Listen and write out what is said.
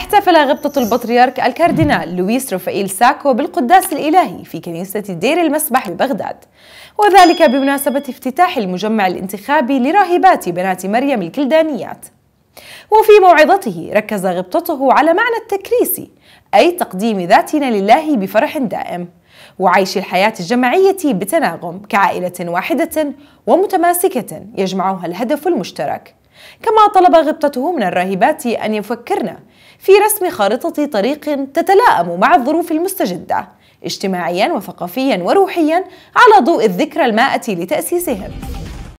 احتفل غبطة البطريرك الكاردينال لويس روفائيل ساكو بالقداس الإلهي في كنيسة دير المسبح ببغداد وذلك بمناسبة افتتاح المجمع الانتخابي لراهبات بنات مريم الكلدانيات وفي موعظته ركز غبطته على معنى التكريسي أي تقديم ذاتنا لله بفرح دائم وعيش الحياة الجماعية بتناغم كعائلة واحدة ومتماسكة يجمعها الهدف المشترك كما طلب غبطته من الراهبات أن يفكرن في رسم خارطة طريق تتلائم مع الظروف المستجدة اجتماعيا وثقافيا وروحيا على ضوء الذكرى المائة لتأسيسهم